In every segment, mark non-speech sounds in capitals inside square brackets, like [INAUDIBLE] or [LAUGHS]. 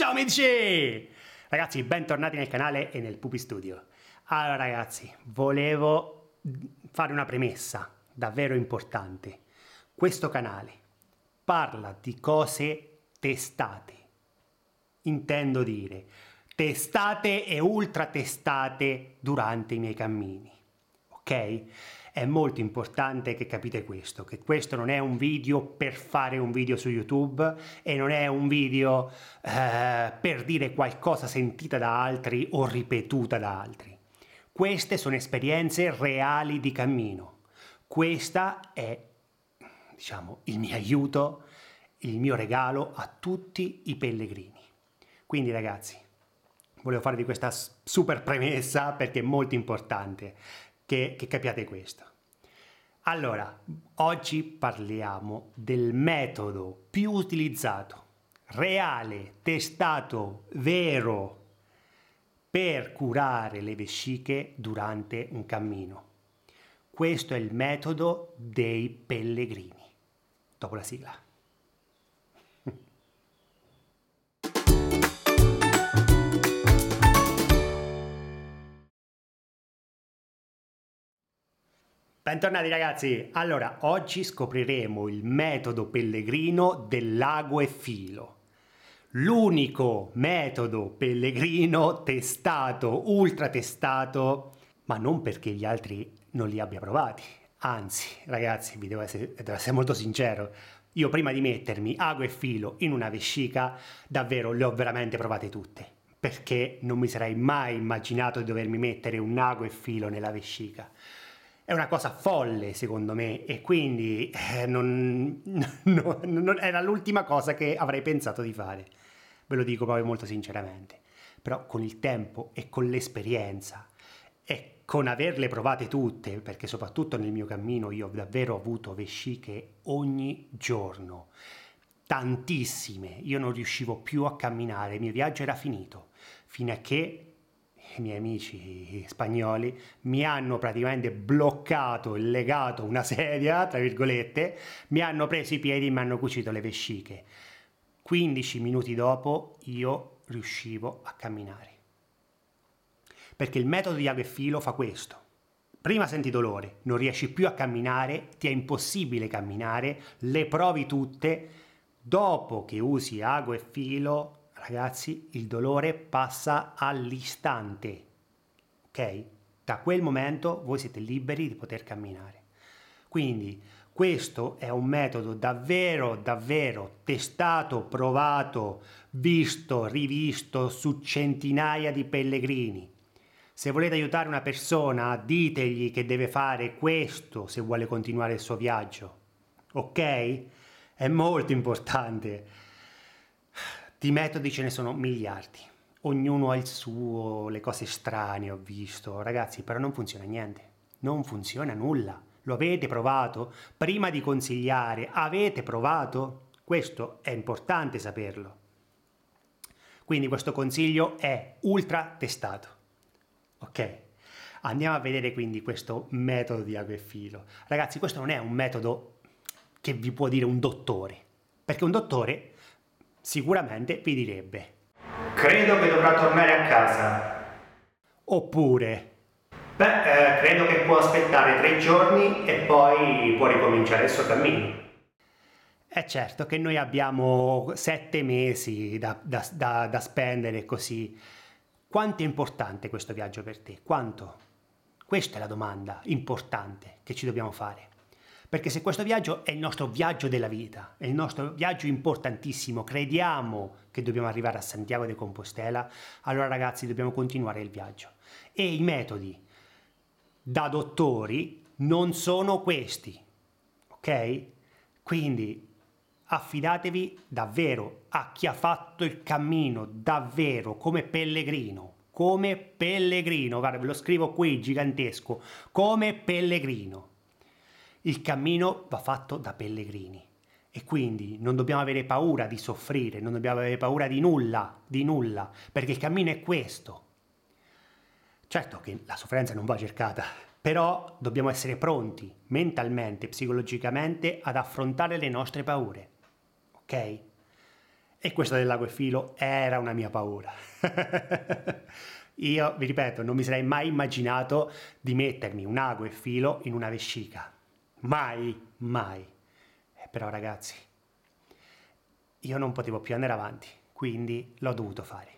Ciao amici! Ragazzi, bentornati nel canale e nel Pupi Studio. Allora ragazzi, volevo fare una premessa davvero importante. Questo canale parla di cose testate. Intendo dire testate e ultratestate durante i miei cammini. Ok? È molto importante che capite questo, che questo non è un video per fare un video su YouTube e non è un video eh, per dire qualcosa sentita da altri o ripetuta da altri. Queste sono esperienze reali di cammino. Questa è, diciamo, il mio aiuto, il mio regalo a tutti i pellegrini. Quindi ragazzi, volevo farvi questa super premessa perché è molto importante che, che capiate questo. Allora, oggi parliamo del metodo più utilizzato, reale, testato, vero, per curare le vesciche durante un cammino. Questo è il metodo dei pellegrini. Dopo la sigla. Bentornati ragazzi! Allora, oggi scopriremo il metodo pellegrino dell'ago e filo. L'unico metodo pellegrino testato, ultra testato, ma non perché gli altri non li abbia provati. Anzi, ragazzi, vi devo essere, devo essere molto sincero, io prima di mettermi ago e filo in una vescica, davvero le ho veramente provate tutte, perché non mi sarei mai immaginato di dovermi mettere un ago e filo nella vescica è una cosa folle secondo me e quindi eh, non, [LAUGHS] non, non, era l'ultima cosa che avrei pensato di fare, ve lo dico proprio molto sinceramente, però con il tempo e con l'esperienza e con averle provate tutte, perché soprattutto nel mio cammino io ho davvero avuto vesciche ogni giorno, tantissime, io non riuscivo più a camminare, il mio viaggio era finito, fino a che i miei amici spagnoli mi hanno praticamente bloccato e legato una sedia, tra virgolette, mi hanno preso i piedi e mi hanno cucito le vesciche. 15 minuti dopo io riuscivo a camminare. Perché il metodo di ago e filo fa questo. Prima senti dolore, non riesci più a camminare, ti è impossibile camminare, le provi tutte. Dopo che usi ago e filo, Ragazzi, il dolore passa all'istante, ok? Da quel momento voi siete liberi di poter camminare. Quindi questo è un metodo davvero, davvero testato, provato, visto, rivisto su centinaia di pellegrini. Se volete aiutare una persona, ditegli che deve fare questo se vuole continuare il suo viaggio. Ok? È molto importante di metodi ce ne sono miliardi. Ognuno ha il suo, le cose strane ho visto. Ragazzi, però non funziona niente. Non funziona nulla. Lo avete provato? Prima di consigliare, avete provato? Questo è importante saperlo. Quindi questo consiglio è ultra testato. Ok? Andiamo a vedere quindi questo metodo di ago e filo. Ragazzi, questo non è un metodo che vi può dire un dottore, perché un dottore sicuramente vi direbbe Credo che dovrà tornare a casa. Oppure Beh, eh, credo che può aspettare tre giorni e poi può ricominciare il suo cammino. È eh, certo che noi abbiamo sette mesi da, da, da, da spendere così. Quanto è importante questo viaggio per te? Quanto? Questa è la domanda importante che ci dobbiamo fare perché se questo viaggio è il nostro viaggio della vita, è il nostro viaggio importantissimo, crediamo che dobbiamo arrivare a Santiago de Compostela, allora ragazzi dobbiamo continuare il viaggio. E i metodi da dottori non sono questi, ok? Quindi affidatevi davvero a chi ha fatto il cammino davvero come pellegrino, come pellegrino, guarda ve lo scrivo qui gigantesco, come pellegrino. Il cammino va fatto da pellegrini e quindi non dobbiamo avere paura di soffrire, non dobbiamo avere paura di nulla, di nulla, perché il cammino è questo. Certo che la sofferenza non va cercata, però dobbiamo essere pronti mentalmente, psicologicamente ad affrontare le nostre paure. Ok? E questo del lago e filo era una mia paura. [LAUGHS] Io, vi ripeto, non mi sarei mai immaginato di mettermi un ago e filo in una vescica. Mai, mai. Eh, però ragazzi, io non potevo più andare avanti, quindi l'ho dovuto fare.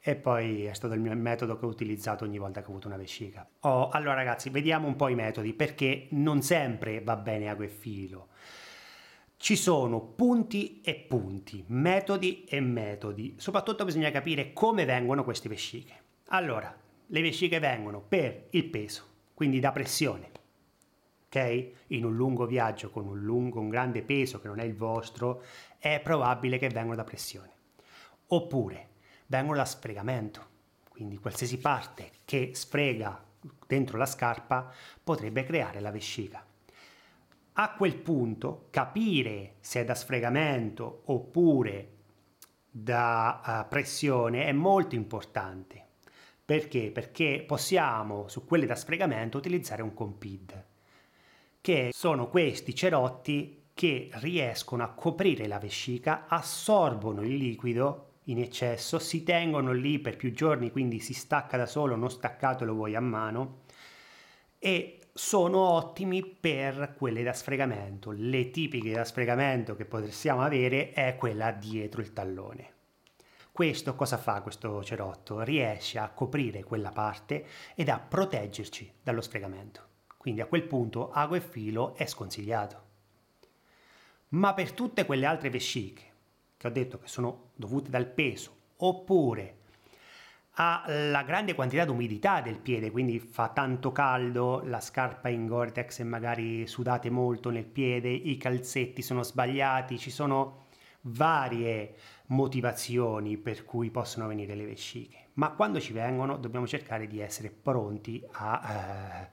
E poi è stato il mio metodo che ho utilizzato ogni volta che ho avuto una vescica. Oh, allora ragazzi, vediamo un po' i metodi, perché non sempre va bene ago e filo. Ci sono punti e punti, metodi e metodi. Soprattutto bisogna capire come vengono queste vesciche. Allora, le vesciche vengono per il peso, quindi da pressione, in un lungo viaggio con un, lungo, un grande peso che non è il vostro, è probabile che vengano da pressione. Oppure vengono da sfregamento, quindi qualsiasi parte che sfrega dentro la scarpa potrebbe creare la vescica. A quel punto capire se è da sfregamento oppure da uh, pressione è molto importante. Perché? Perché possiamo su quelle da sfregamento utilizzare un compid che sono questi cerotti che riescono a coprire la vescica, assorbono il liquido in eccesso, si tengono lì per più giorni, quindi si stacca da solo, non staccatelo voi a mano e sono ottimi per quelle da sfregamento. Le tipiche da sfregamento che possiamo avere è quella dietro il tallone. Questo cosa fa questo cerotto? Riesce a coprire quella parte ed a proteggerci dallo sfregamento quindi a quel punto ago e filo è sconsigliato. Ma per tutte quelle altre vesciche, che ho detto che sono dovute dal peso, oppure alla grande quantità di umidità del piede, quindi fa tanto caldo, la scarpa in Gore-Tex e magari sudate molto nel piede, i calzetti sono sbagliati, ci sono varie motivazioni per cui possono venire le vesciche, ma quando ci vengono dobbiamo cercare di essere pronti a eh,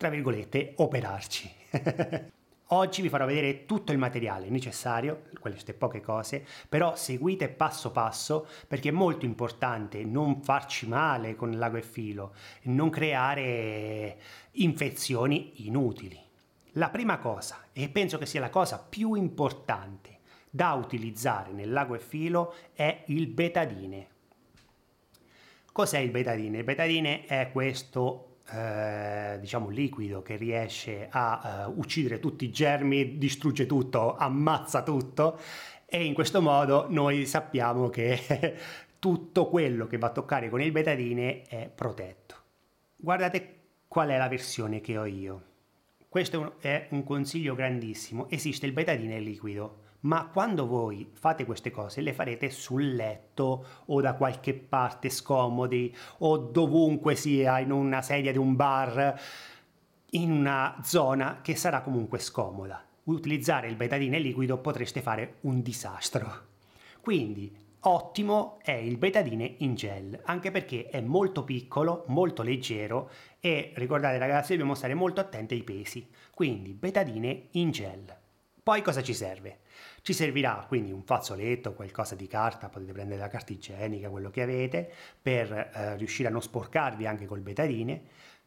tra virgolette, operarci. [LAUGHS] Oggi vi farò vedere tutto il materiale necessario, queste poche cose, però seguite passo passo perché è molto importante non farci male con l'ago e filo, non creare infezioni inutili. La prima cosa, e penso che sia la cosa più importante da utilizzare nell'ago e filo, è il betadine. Cos'è il betadine? Il betadine è questo eh, diciamo liquido che riesce a eh, uccidere tutti i germi, distrugge tutto, ammazza tutto e in questo modo noi sappiamo che [LAUGHS] tutto quello che va a toccare con il betadine è protetto. Guardate qual è la versione che ho io. Questo è un consiglio grandissimo, esiste il betadine liquido, ma quando voi fate queste cose le farete sul letto o da qualche parte scomodi o dovunque sia in una sedia di un bar in una zona che sarà comunque scomoda. Utilizzare il betadine liquido potreste fare un disastro. Quindi ottimo è il betadine in gel, anche perché è molto piccolo, molto leggero e ricordate ragazzi dobbiamo stare molto attenti ai pesi. Quindi betadine in gel. Poi cosa ci serve? Ci servirà quindi un fazzoletto, qualcosa di carta, potete prendere la carta igienica, quello che avete, per eh, riuscire a non sporcarvi anche col betadine.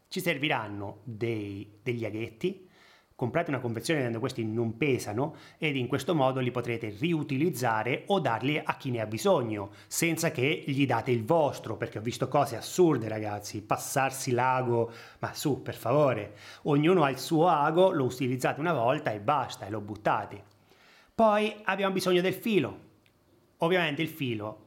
Ci serviranno dei, degli aghetti, comprate una confezione quando questi non pesano ed in questo modo li potrete riutilizzare o darli a chi ne ha bisogno senza che gli date il vostro perché ho visto cose assurde ragazzi passarsi l'ago ma su per favore ognuno ha il suo ago lo utilizzate una volta e basta e lo buttate poi abbiamo bisogno del filo. Ovviamente il filo,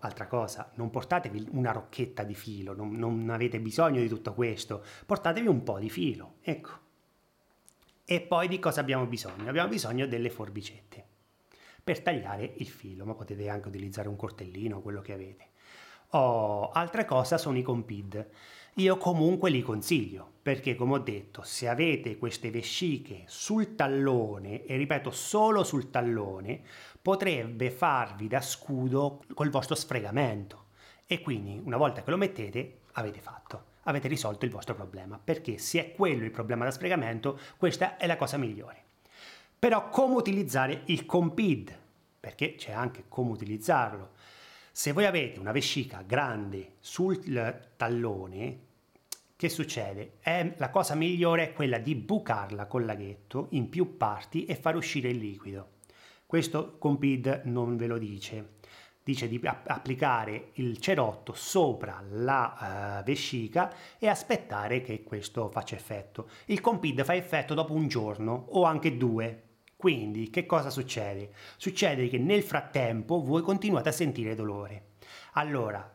altra cosa, non portatevi una rocchetta di filo, non, non avete bisogno di tutto questo, portatevi un po' di filo, ecco. E poi di cosa abbiamo bisogno? Abbiamo bisogno delle forbicette per tagliare il filo, ma potete anche utilizzare un cortellino, quello che avete. Oh, altra cosa sono i compid. Io comunque li consiglio perché come ho detto se avete queste vesciche sul tallone e ripeto solo sul tallone potrebbe farvi da scudo col vostro sfregamento e quindi una volta che lo mettete avete fatto, avete risolto il vostro problema perché se è quello il problema da sfregamento questa è la cosa migliore. Però come utilizzare il compid? Perché c'è anche come utilizzarlo se voi avete una vescica grande sul tallone, che succede? È, la cosa migliore è quella di bucarla col laghetto in più parti e far uscire il liquido. Questo Compid non ve lo dice. Dice di applicare il cerotto sopra la uh, vescica e aspettare che questo faccia effetto. Il Compid fa effetto dopo un giorno o anche due, quindi che cosa succede? Succede che nel frattempo voi continuate a sentire dolore. Allora,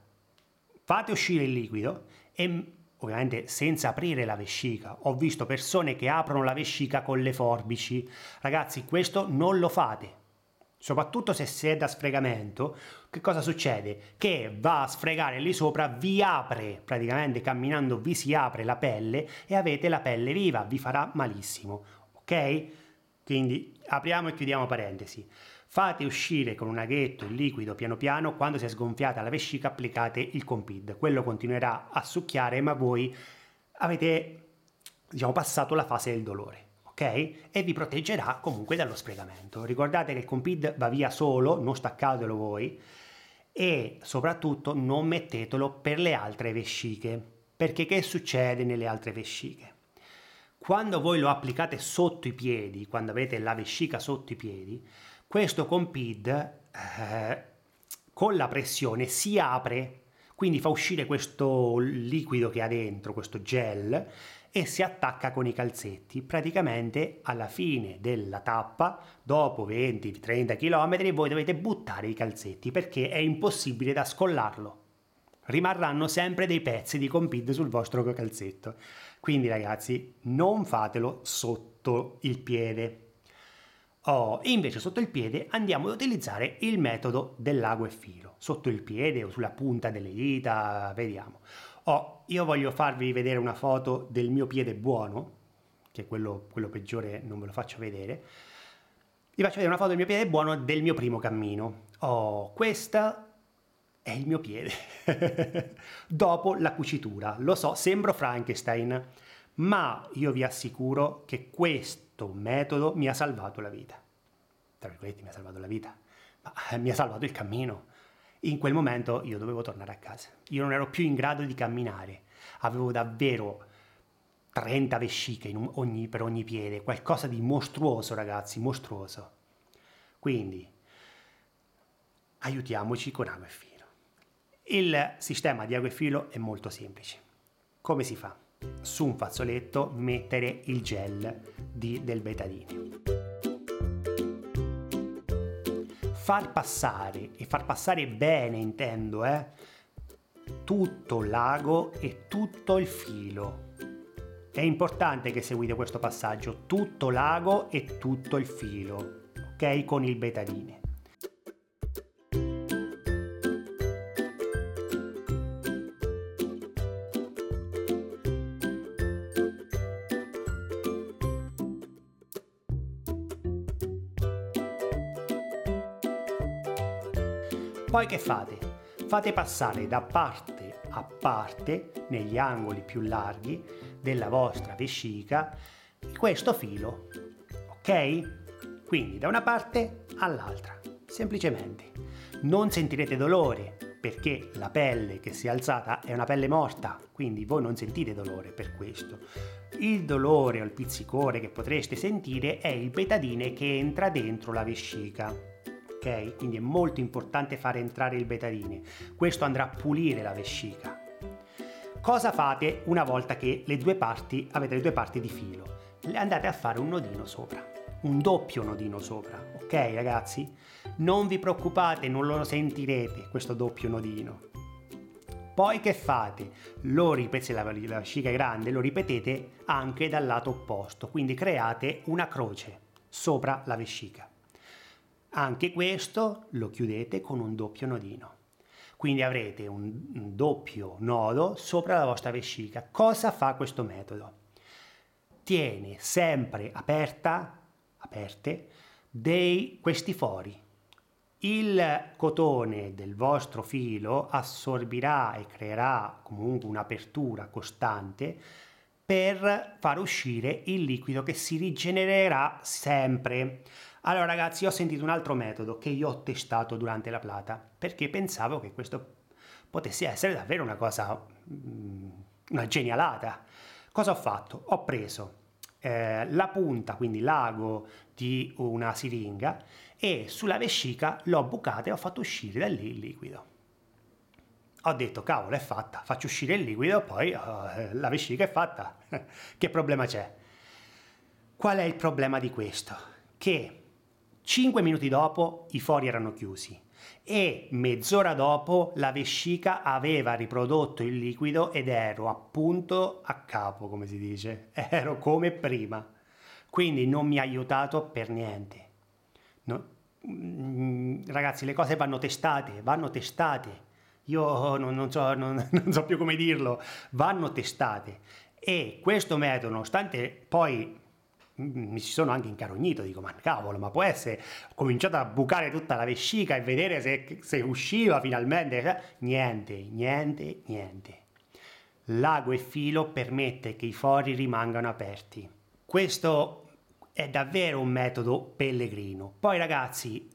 fate uscire il liquido e mm, ovviamente senza aprire la vescica. Ho visto persone che aprono la vescica con le forbici. Ragazzi, questo non lo fate. Soprattutto se si è da sfregamento, che cosa succede? Che va a sfregare lì sopra, vi apre, praticamente camminando vi si apre la pelle e avete la pelle viva, vi farà malissimo, ok? Quindi apriamo e chiudiamo parentesi. Fate uscire con un aghetto il liquido piano piano, quando si è sgonfiata la vescica applicate il compid. Quello continuerà a succhiare, ma voi avete diciamo, passato la fase del dolore. Ok? E vi proteggerà comunque dallo spregamento. Ricordate che il compid va via solo, non staccatelo voi e soprattutto non mettetelo per le altre vesciche. Perché che succede nelle altre vesciche? Quando voi lo applicate sotto i piedi, quando avete la vescica sotto i piedi, questo compid eh, con la pressione si apre, quindi fa uscire questo liquido che ha dentro, questo gel, e si attacca con i calzetti. Praticamente alla fine della tappa, dopo 20-30 km, voi dovete buttare i calzetti perché è impossibile da scollarlo. Rimarranno sempre dei pezzi di compid sul vostro calzetto. Quindi ragazzi, non fatelo sotto il piede. Oh, e invece sotto il piede andiamo ad utilizzare il metodo dell'ago e filo. Sotto il piede o sulla punta delle dita, vediamo. Oh, io voglio farvi vedere una foto del mio piede buono, che è quello, quello peggiore non ve lo faccio vedere. Vi faccio vedere una foto del mio piede buono del mio primo cammino. Oh, questa è il mio piede. [LAUGHS] Dopo la cucitura, lo so, sembro Frankenstein, ma io vi assicuro che questo metodo mi ha salvato la vita. Tra virgolette mi ha salvato la vita, ma eh, mi ha salvato il cammino. In quel momento io dovevo tornare a casa. Io non ero più in grado di camminare. Avevo davvero 30 vesciche ogni, per ogni piede, qualcosa di mostruoso, ragazzi, mostruoso. Quindi aiutiamoci con Amefi. Il sistema di ago e filo è molto semplice. Come si fa? Su un fazzoletto mettere il gel di, del betadine. Far passare, e far passare bene intendo, eh, tutto l'ago e tutto il filo. È importante che seguite questo passaggio, tutto l'ago e tutto il filo, ok? Con il betadine. Poi che fate? Fate passare da parte a parte, negli angoli più larghi della vostra vescica, questo filo, ok? Quindi da una parte all'altra, semplicemente. Non sentirete dolore perché la pelle che si è alzata è una pelle morta, quindi voi non sentite dolore per questo. Il dolore o il pizzicore che potreste sentire è il betadine che entra dentro la vescica ok? Quindi è molto importante fare entrare il betadine. Questo andrà a pulire la vescica. Cosa fate una volta che le due parti, avete le due parti di filo? Le andate a fare un nodino sopra, un doppio nodino sopra, ok ragazzi? Non vi preoccupate, non lo sentirete questo doppio nodino. Poi che fate? Lo ripetete, la, la vescica grande, lo ripetete anche dal lato opposto, quindi create una croce sopra la vescica. Anche questo lo chiudete con un doppio nodino. Quindi avrete un, doppio nodo sopra la vostra vescica. Cosa fa questo metodo? Tiene sempre aperta, aperte dei, questi fori. Il cotone del vostro filo assorbirà e creerà comunque un'apertura costante per far uscire il liquido che si rigenererà sempre. Allora ragazzi, ho sentito un altro metodo che io ho testato durante la plata, perché pensavo che questo potesse essere davvero una cosa, mm, una genialata. Cosa ho fatto? Ho preso eh, la punta, quindi l'ago di una siringa e sulla vescica l'ho bucata e ho fatto uscire da lì il liquido. Ho detto, cavolo, è fatta, faccio uscire il liquido, poi oh, eh, la vescica è fatta. [LAUGHS] che problema c'è? Qual è il problema di questo? Che Cinque minuti dopo i fori erano chiusi e mezz'ora dopo la vescica aveva riprodotto il liquido ed ero appunto a capo, come si dice, [LAUGHS] ero come prima. Quindi non mi ha aiutato per niente. No. Mm, ragazzi, le cose vanno testate, vanno testate. Io non, non, so, non, [LAUGHS] non so più come dirlo, vanno testate. E questo metodo, nonostante poi mi ci sono anche incarognito, dico ma cavolo, ma può essere, ho cominciato a bucare tutta la vescica e vedere se, se usciva finalmente, eh, niente, niente, niente. Lago e filo permette che i fori rimangano aperti. Questo è davvero un metodo pellegrino. Poi ragazzi,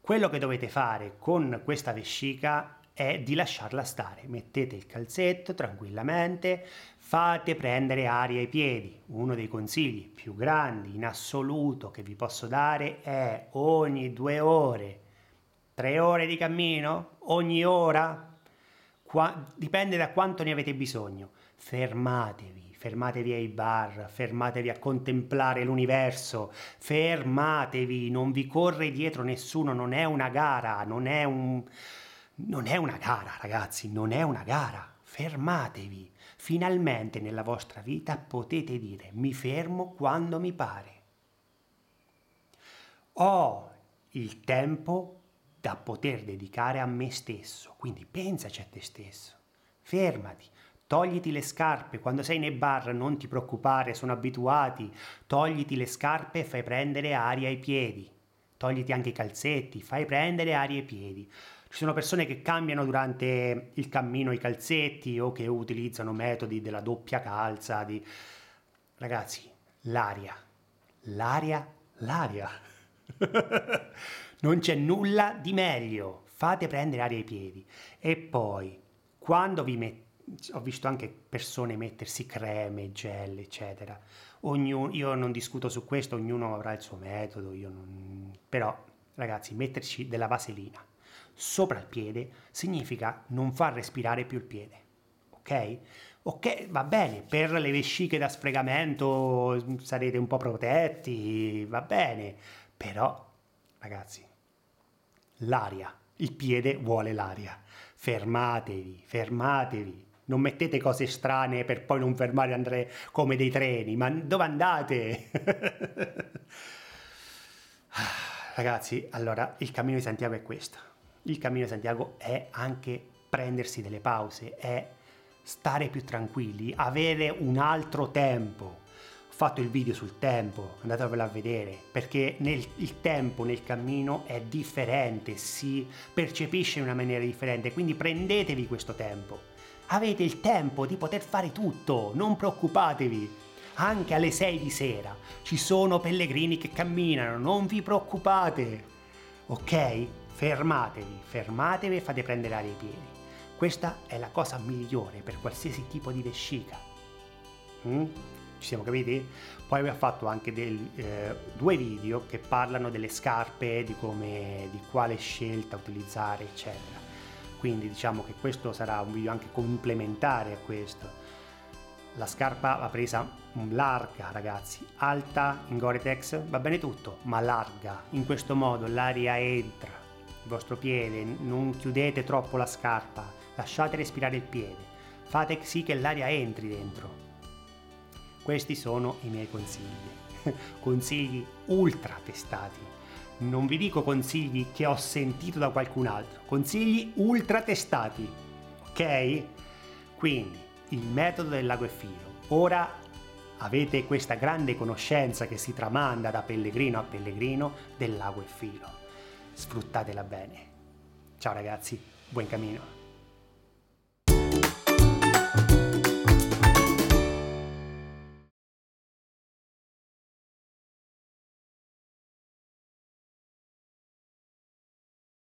quello che dovete fare con questa vescica è di lasciarla stare. Mettete il calzetto tranquillamente, fate prendere aria ai piedi. Uno dei consigli più grandi in assoluto che vi posso dare è ogni due ore, tre ore di cammino, ogni ora, Qua, dipende da quanto ne avete bisogno. Fermatevi, fermatevi ai bar, fermatevi a contemplare l'universo, fermatevi, non vi corre dietro nessuno, non è una gara, non è un non è una gara, ragazzi, non è una gara. Fermatevi. Finalmente nella vostra vita potete dire mi fermo quando mi pare. Ho il tempo da poter dedicare a me stesso, quindi pensaci a te stesso. Fermati, togliti le scarpe, quando sei nei bar non ti preoccupare, sono abituati, togliti le scarpe e fai prendere aria ai piedi, togliti anche i calzetti, fai prendere aria ai piedi. Ci sono persone che cambiano durante il cammino i calzetti o che utilizzano metodi della doppia calza. Di... Ragazzi, l'aria, l'aria, l'aria. [LAUGHS] non c'è nulla di meglio. Fate prendere aria ai piedi. E poi, quando vi mettete ho visto anche persone mettersi creme, gel, eccetera. Ognuno, io non discuto su questo, ognuno avrà il suo metodo, non... però ragazzi, metterci della vaselina sopra il piede significa non far respirare più il piede. Ok? Ok, va bene, per le vesciche da sfregamento sarete un po' protetti, va bene, però ragazzi, l'aria, il piede vuole l'aria. Fermatevi, fermatevi. Non mettete cose strane per poi non fermare andare come dei treni, ma dove andate? [LAUGHS] Ah, ragazzi, allora il cammino di Santiago è questo il cammino di Santiago è anche prendersi delle pause, è stare più tranquilli, avere un altro tempo. Ho fatto il video sul tempo, andatevelo a vedere, perché nel, il tempo nel cammino è differente, si percepisce in una maniera differente, quindi prendetevi questo tempo. Avete il tempo di poter fare tutto, non preoccupatevi anche alle 6 di sera. Ci sono pellegrini che camminano, non vi preoccupate. Ok? fermatevi, fermatevi e fate prendere aria ai piedi. Questa è la cosa migliore per qualsiasi tipo di vescica. Mm? Ci siamo capiti? Poi vi ho fatto anche del, eh, due video che parlano delle scarpe, di, come, di quale scelta utilizzare, eccetera. Quindi diciamo che questo sarà un video anche complementare a questo. La scarpa va presa larga, ragazzi, alta in Gore-Tex, va bene tutto, ma larga. In questo modo l'aria entra, il vostro piede, non chiudete troppo la scarpa, lasciate respirare il piede, fate sì che l'aria entri dentro. Questi sono i miei consigli, [LAUGHS] consigli ultra testati. Non vi dico consigli che ho sentito da qualcun altro, consigli ultra testati, ok? Quindi il metodo del lago e filo. Ora avete questa grande conoscenza che si tramanda da pellegrino a pellegrino del lago e filo sfruttatela bene. Ciao ragazzi, buon cammino.